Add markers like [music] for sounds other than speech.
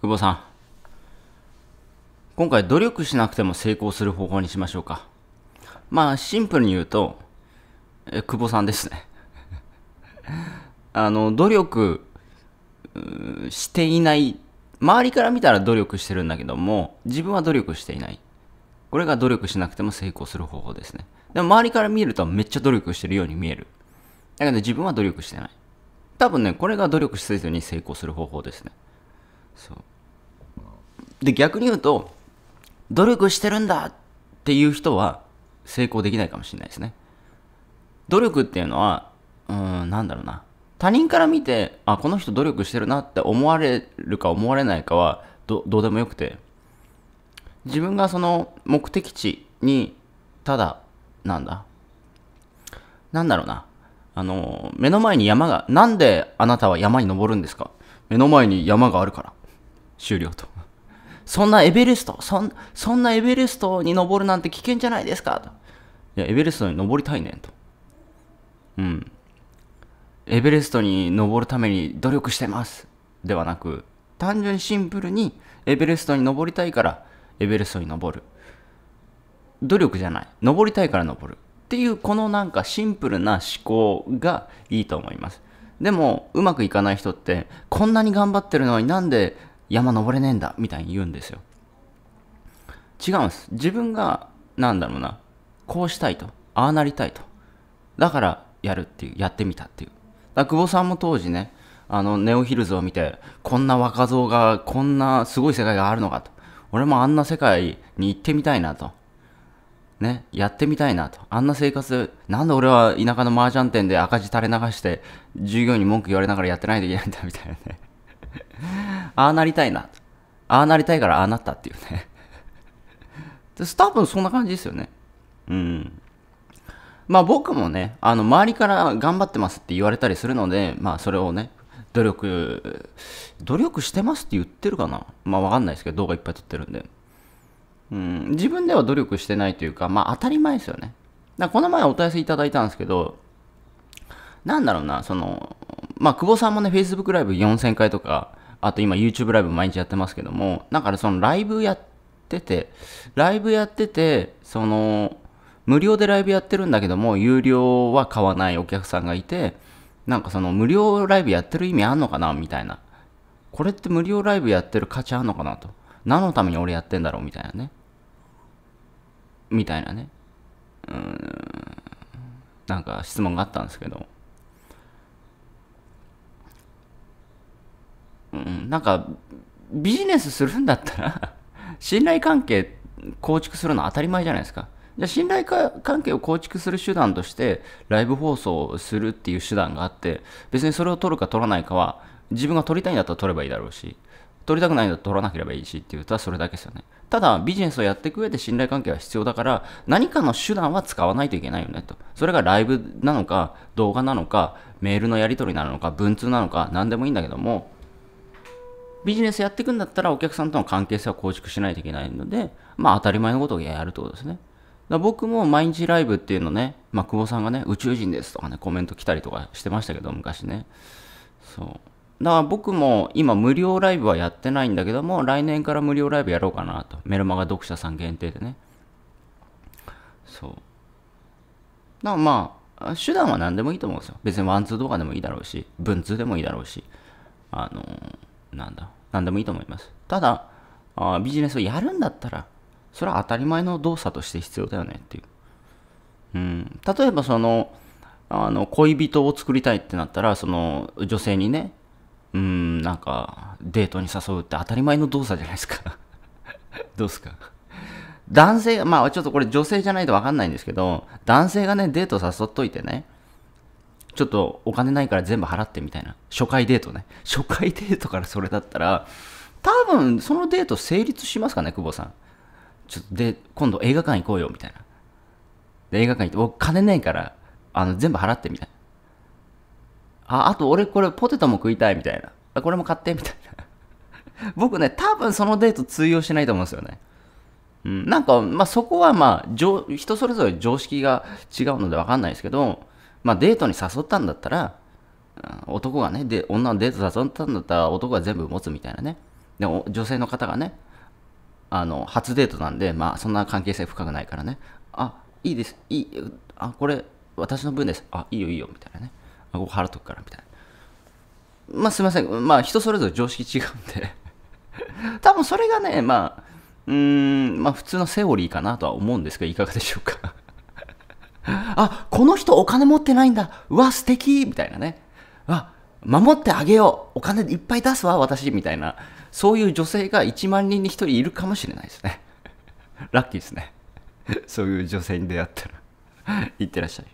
久保さん。今回努力しなくても成功する方法にしましょうか。まあ、シンプルに言うと、え久保さんですね。[laughs] あの、努力していない。周りから見たら努力してるんだけども、自分は努力していない。これが努力しなくても成功する方法ですね。でも周りから見るとめっちゃ努力してるように見える。だけど自分は努力してない。多分ね、これが努力せずに成功する方法ですね。そうで逆に言うと努力してるんだっていう人は成功できないかもしれないですね努力っていうのはうんなんだろうな他人から見てあこの人努力してるなって思われるか思われないかはどうでもよくて自分がその目的地にただなんだなんだろうなあの目の前に山がなんであなたは山に登るんですか目の前に山があるから終了と。そんなエベレスト、そんそんなエベレストに登るなんて危険じゃないですかと。いや、エベレストに登りたいねんと。うん。エベレストに登るために努力してます。ではなく、単純にシンプルにエベレストに登りたいからエベレストに登る。努力じゃない。登りたいから登る。っていうこのなんかシンプルな思考がいいと思います。でもうまくいかない人ってこんなに頑張ってるのになんで山登れねえんだみたいに言うんですよ違うんです自分がなんだろうなこうしたいとああなりたいとだからやるっていうやってみたっていうだ久保さんも当時ねあのネオヒルズを見てこんな若造がこんなすごい世界があるのかと俺もあんな世界に行ってみたいなとね、やってみたいなと。あんな生活、なんで俺は田舎の麻雀店で赤字垂れ流して、従業員に文句言われながらやってないといけないんだ、みたいなねああなりたいな。ああなりたいからああなったっていうね [laughs] で。多分そんな感じですよね。うん。まあ僕もね、あの、周りから頑張ってますって言われたりするので、まあそれをね、努力、努力してますって言ってるかなまあわかんないですけど、動画いっぱい撮ってるんで。うん、自分では努力してないというか、まあ当たり前ですよね。だこの前お問い合わせいただいたんですけど、なんだろうな、その、まあ久保さんもね、Facebook ライブ4000回とか、あと今 YouTube ライブ毎日やってますけども、だからそのライブやってて、ライブやってて、その、無料でライブやってるんだけども、有料は買わないお客さんがいて、なんかその無料ライブやってる意味あんのかなみたいな。これって無料ライブやってる価値あんのかなと。何のために俺やってんだろうみたいなね。みたいなね。うん。なんか質問があったんですけど。なんか、ビジネスするんだったら [laughs] 信頼関係構築するの当たり前じゃないですか。じゃ信頼関係を構築する手段としてライブ放送をするっていう手段があって別にそれを取るか取らないかは自分が取りたいんだったら取ればいいだろうし取りたくないんだったら取らなければいいしって言ったらそれだけですよねただビジネスをやっていく上で信頼関係は必要だから何かの手段は使わないといけないよねとそれがライブなのか動画なのかメールのやり取りなのか文通なのか何でもいいんだけどもビジネスやっていくんだったらお客さんとの関係性を構築しないといけないので、まあ当たり前のことをやるってことですね。だ僕も毎日ライブっていうのね、まあ、久保さんがね、宇宙人ですとかね、コメント来たりとかしてましたけど、昔ね。そう。だから僕も今無料ライブはやってないんだけども、来年から無料ライブやろうかなと。メルマガ読者さん限定でね。そう。だからまあ、手段は何でもいいと思うんですよ。別にワンツー動画でもいいだろうし、文通でもいいだろうし、あのーなんだ、何でもいいと思います。ただ、あビジネスをやるんだったら、それは当たり前の動作として必要だよねっていう。うん、例えばその、あの、恋人を作りたいってなったら、その、女性にね、うん、なんか、デートに誘うって当たり前の動作じゃないですか [laughs] どうですか男性まあちょっとこれ女性じゃないとわかんないんですけど、男性がね、デート誘っといてね、ちょっとお金ないから全部払ってみたいな。初回デートね。初回デートからそれだったら、多分そのデート成立しますかね、久保さん。ちょっとで、今度映画館行こうよ、みたいな。で、映画館行って、お金ないから、あの、全部払って、みたいな。あ、あと俺これポテトも食いたい、みたいな。あ、これも買って、みたいな。[laughs] 僕ね、多分そのデート通用しないと思うんですよね。うん、なんか、まあ、そこはまあ、人それぞれ常識が違うので分かんないですけど、まあ、デートに誘ったんだったら、男がね、で女のデート誘ったんだったら男が全部持つみたいなね。でも女性の方がね、あの、初デートなんで、まあそんな関係性深くないからね、あ、いいです、いい、あ、これ私の分です、あ、いいよいいよみたいなね、あ、ここ払っとくからみたいな。まあすいません、まあ人それぞれ常識違うんで [laughs] 多分それがね、まあ、うーん、まあ普通のセオリーかなとは思うんですけど、いかがでしょうかあ、この人お金持ってないんだ。うわ、素敵みたいなね。あ、守ってあげよう。お金いっぱい出すわ、私。みたいな。そういう女性が1万人に1人いるかもしれないですね。ラッキーですね。そういう女性に出会ったら。い [laughs] ってらっしゃい。